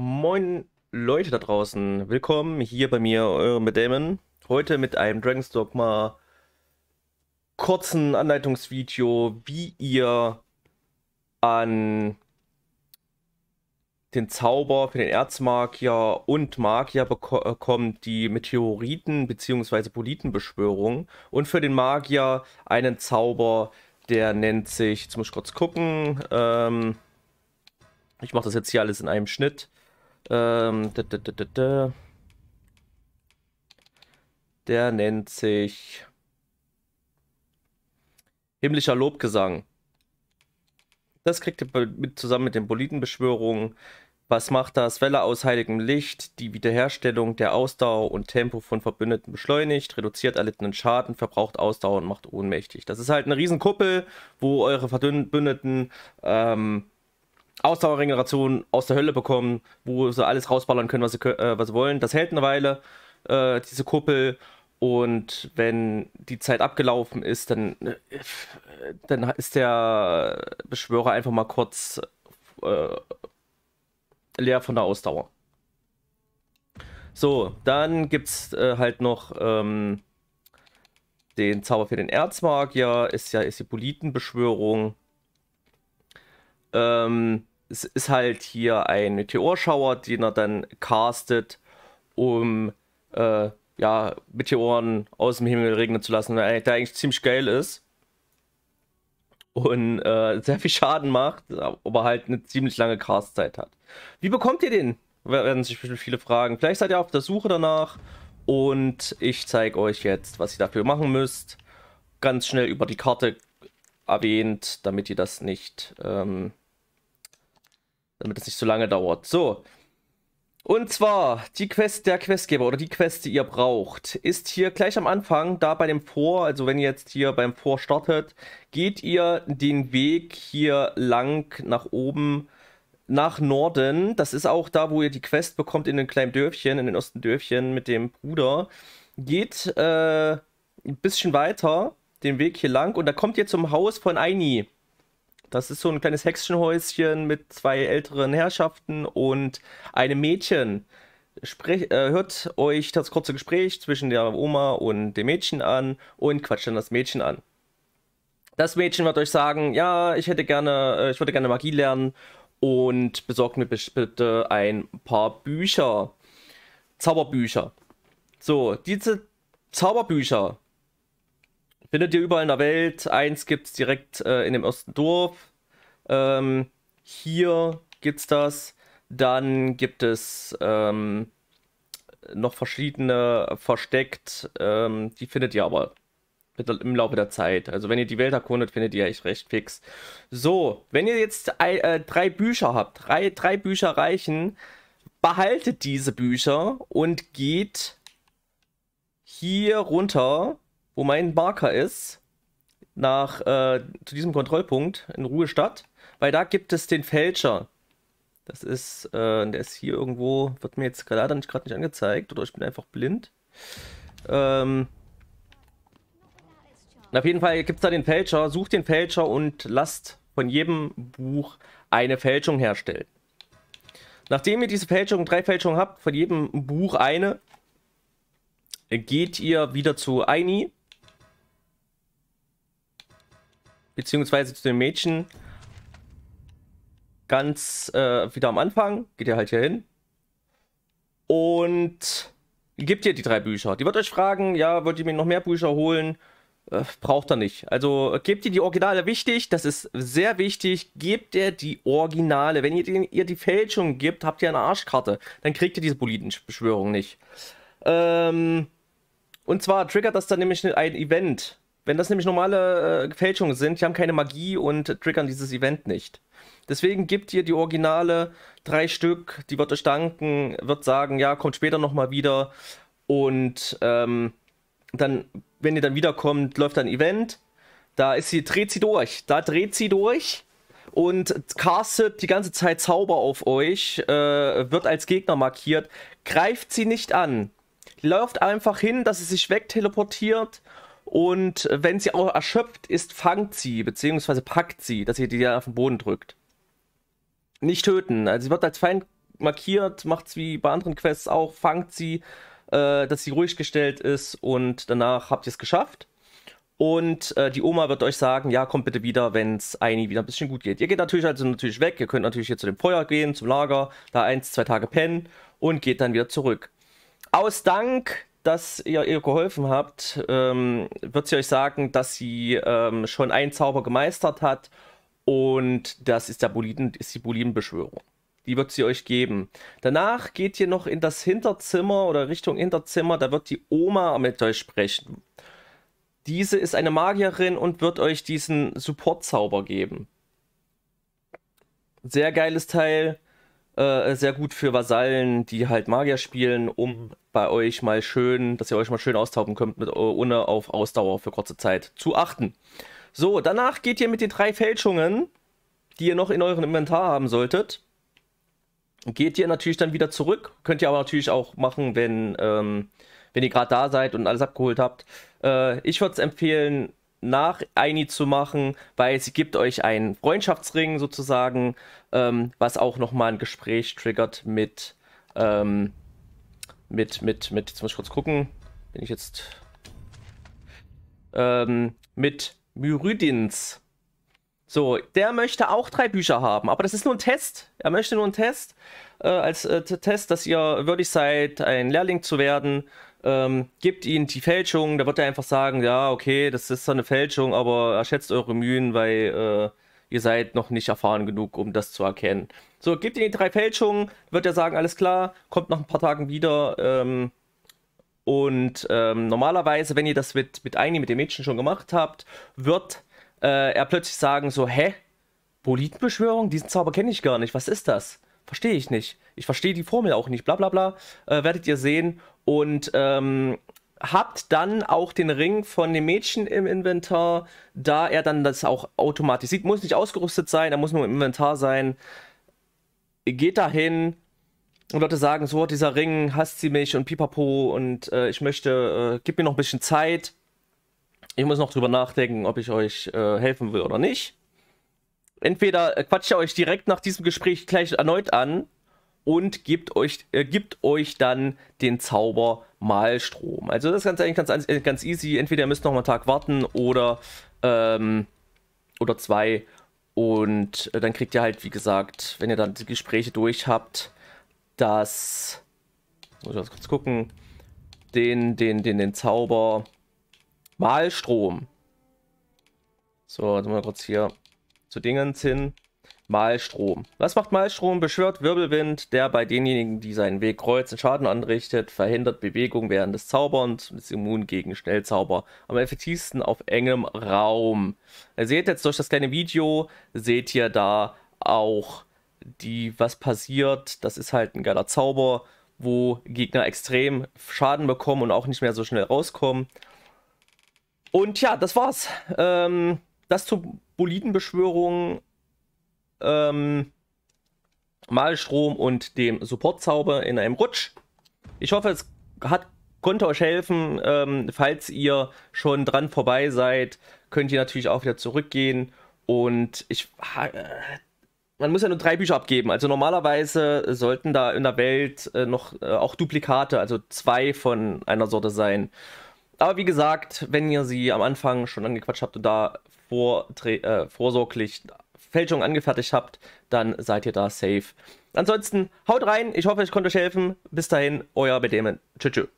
Moin Leute da draußen, willkommen hier bei mir, eure Medamon. Heute mit einem Dragon's Dogma kurzen Anleitungsvideo, wie ihr an den Zauber für den Erzmagier und Magier bekommt äh, die Meteoriten- bzw. Politenbeschwörung und für den Magier einen Zauber, der nennt sich, jetzt muss ich kurz gucken, ähm, ich mache das jetzt hier alles in einem Schnitt. Ähm, da, da, da, da, da. Der nennt sich Himmlischer Lobgesang. Das kriegt ihr mit, zusammen mit den Bolitenbeschwörungen. Was macht das? Welle aus heiligem Licht, die Wiederherstellung der Ausdauer und Tempo von Verbündeten beschleunigt, reduziert erlittenen Schaden, verbraucht Ausdauer und macht ohnmächtig. Das ist halt eine Riesenkuppel, wo eure Verbündeten ähm, Ausdauerregeneration aus der Hölle bekommen, wo sie alles rausballern können, was sie, äh, was sie wollen. Das hält eine Weile, äh, diese Kuppel. Und wenn die Zeit abgelaufen ist, dann, äh, dann ist der Beschwörer einfach mal kurz äh, leer von der Ausdauer. So, dann gibt es äh, halt noch ähm, den Zauber für den Erzmagier, ist ja ist die Politenbeschwörung. Ähm, es ist halt hier ein Meteorschauer, den er dann castet, um äh, ja, Meteoren aus dem Himmel regnen zu lassen, der eigentlich ziemlich geil ist und äh, sehr viel Schaden macht, aber halt eine ziemlich lange Castzeit hat. Wie bekommt ihr den? Werden sich bestimmt viele fragen. Vielleicht seid ihr auf der Suche danach und ich zeige euch jetzt, was ihr dafür machen müsst. Ganz schnell über die Karte erwähnt, damit ihr das nicht ähm, damit es nicht so lange dauert. So. Und zwar, die Quest der Questgeber oder die Quest, die ihr braucht, ist hier gleich am Anfang, da bei dem Vor, also wenn ihr jetzt hier beim Vor startet, geht ihr den Weg hier lang nach oben, nach Norden. Das ist auch da, wo ihr die Quest bekommt in den kleinen Dörfchen, in den Ostendörfchen mit dem Bruder. Geht äh, ein bisschen weiter den Weg hier lang und da kommt ihr zum Haus von Aini. Das ist so ein kleines Hexenhäuschen mit zwei älteren Herrschaften und einem Mädchen. Sprech, äh, hört euch das kurze Gespräch zwischen der Oma und dem Mädchen an und quatscht dann das Mädchen an. Das Mädchen wird euch sagen, ja, ich hätte gerne, äh, ich würde gerne Magie lernen und besorgt mir bitte ein paar Bücher. Zauberbücher. So, diese Zauberbücher Findet ihr überall in der Welt. Eins gibt es direkt äh, in dem ersten Dorf. Ähm, hier es das. Dann gibt es ähm, noch verschiedene versteckt. Ähm, die findet ihr aber im Laufe der Zeit. Also wenn ihr die Welt erkundet, findet ihr echt recht fix. So, wenn ihr jetzt äh, drei Bücher habt, drei, drei Bücher reichen, behaltet diese Bücher und geht hier runter wo mein Marker ist, nach, äh, zu diesem Kontrollpunkt in Ruhestadt, weil da gibt es den Fälscher. Das ist, äh, der ist hier irgendwo, wird mir jetzt gerade nicht, gerade nicht angezeigt oder ich bin einfach blind. Ähm, auf jeden Fall gibt es da den Fälscher, sucht den Fälscher und lasst von jedem Buch eine Fälschung herstellen. Nachdem ihr diese Fälschung, drei Fälschungen habt, von jedem Buch eine, geht ihr wieder zu Aini beziehungsweise zu den Mädchen ganz äh, wieder am Anfang, geht ihr halt hier hin und gebt ihr die drei Bücher. Die wird euch fragen, ja, wollt ihr mir noch mehr Bücher holen? Äh, braucht er nicht. Also gebt ihr die Originale wichtig, das ist sehr wichtig. Gebt ihr die Originale. Wenn ihr, den, ihr die Fälschung gibt, habt ihr eine Arschkarte. Dann kriegt ihr diese Bolitenbeschwörung nicht. Ähm, und zwar triggert das dann nämlich ein Event. Wenn das nämlich normale äh, Fälschungen sind, die haben keine Magie und triggern dieses Event nicht. Deswegen gebt ihr die Originale drei Stück, die wird euch danken, wird sagen, ja, kommt später nochmal wieder. Und ähm, dann, wenn ihr dann wiederkommt, läuft ein Event. Da ist sie, dreht sie durch. Da dreht sie durch und castet die ganze Zeit Zauber auf euch, äh, wird als Gegner markiert, greift sie nicht an, läuft einfach hin, dass sie sich wegteleportiert und wenn sie auch erschöpft ist, fangt sie, beziehungsweise packt sie, dass ihr die auf den Boden drückt. Nicht töten. Also sie wird als Feind markiert, macht es wie bei anderen Quests auch, fangt sie, äh, dass sie ruhig gestellt ist und danach habt ihr es geschafft. Und äh, die Oma wird euch sagen, ja, kommt bitte wieder, wenn es Aini wieder ein bisschen gut geht. Ihr geht natürlich also natürlich weg, ihr könnt natürlich hier zu dem Feuer gehen, zum Lager, da eins, zwei Tage pennen und geht dann wieder zurück. Aus Dank dass ihr ihr geholfen habt, ähm, wird sie euch sagen, dass sie ähm, schon einen Zauber gemeistert hat. Und das ist, der Boliden, ist die Bolidenbeschwörung. Die wird sie euch geben. Danach geht ihr noch in das Hinterzimmer oder Richtung Hinterzimmer. Da wird die Oma mit euch sprechen. Diese ist eine Magierin und wird euch diesen Support-Zauber geben. Sehr geiles Teil. Äh, sehr gut für Vasallen, die halt Magier spielen, um bei euch mal schön, dass ihr euch mal schön austauben könnt, mit, äh, ohne auf Ausdauer für kurze Zeit zu achten. So, danach geht ihr mit den drei Fälschungen, die ihr noch in eurem Inventar haben solltet, geht ihr natürlich dann wieder zurück. Könnt ihr aber natürlich auch machen, wenn, ähm, wenn ihr gerade da seid und alles abgeholt habt. Äh, ich würde es empfehlen, nach Aini zu machen, weil sie gibt euch einen Freundschaftsring sozusagen, ähm, was auch nochmal ein Gespräch triggert mit ähm, mit, mit, mit, jetzt muss ich kurz gucken, bin ich jetzt, ähm, mit Myridins. So, der möchte auch drei Bücher haben, aber das ist nur ein Test. Er möchte nur einen Test äh, als äh, Test, dass ihr würdig seid, ein Lehrling zu werden. Ähm, gebt ihm die Fälschung, da wird er einfach sagen, ja, okay, das ist so eine Fälschung, aber er schätzt eure Mühen, weil äh, ihr seid noch nicht erfahren genug, um das zu erkennen. So, gebt ihr die drei Fälschungen, wird er sagen, alles klar, kommt nach ein paar Tagen wieder. Ähm, und ähm, normalerweise, wenn ihr das mit, mit Aini, mit dem Mädchen schon gemacht habt, wird äh, er plötzlich sagen so, hä? Bolitenbeschwörung? Diesen Zauber kenne ich gar nicht. Was ist das? Verstehe ich nicht. Ich verstehe die Formel auch nicht. Bla bla bla. Äh, werdet ihr sehen. Und ähm, habt dann auch den Ring von dem Mädchen im Inventar, da er dann das auch automatisch sieht. Muss nicht ausgerüstet sein, er muss nur im Inventar sein. Geht dahin und Leute sagen, so hat dieser Ring, hasst sie mich und pipapo und äh, ich möchte, äh, gib mir noch ein bisschen Zeit. Ich muss noch drüber nachdenken, ob ich euch äh, helfen will oder nicht. Entweder äh, quatscht ihr euch direkt nach diesem Gespräch gleich erneut an und gebt euch, äh, gibt euch dann den Zauber mal Strom. Also das ist ganz, ganz, äh, ganz easy. Entweder ihr müsst noch mal einen Tag warten oder, ähm, oder zwei. Und äh, dann kriegt ihr halt, wie gesagt, wenn ihr dann die Gespräche durch habt, das... Muss ich mal kurz gucken. Den, den, den, den Zauber. Malstrom. So, jetzt mal kurz hier zu Dingens hin. Malstrom. Was macht Malstrom? Beschwört Wirbelwind, der bei denjenigen, die seinen Weg kreuzen, Schaden anrichtet, verhindert Bewegung während des Zauberns und ist immun gegen Schnellzauber. Am effektivsten auf engem Raum. Ihr äh, seht jetzt durch das kleine Video, seht ihr da auch die, was passiert. Das ist halt ein geiler Zauber, wo Gegner extrem Schaden bekommen und auch nicht mehr so schnell rauskommen. Und ja, das war's. Ähm, das zur Bolidenbeschwörung ähm, Malstrom und dem Supportzauber in einem Rutsch. Ich hoffe, es hat, konnte euch helfen. Ähm, falls ihr schon dran vorbei seid, könnt ihr natürlich auch wieder zurückgehen. Und ich. Äh, man muss ja nur drei Bücher abgeben. Also normalerweise sollten da in der Welt äh, noch äh, auch Duplikate, also zwei von einer Sorte sein. Aber wie gesagt, wenn ihr sie am Anfang schon angequatscht habt und da vor, äh, vorsorglich Fälschung angefertigt habt, dann seid ihr da safe. Ansonsten haut rein, ich hoffe, ich konnte euch helfen. Bis dahin, euer Bedemen. Tschüss.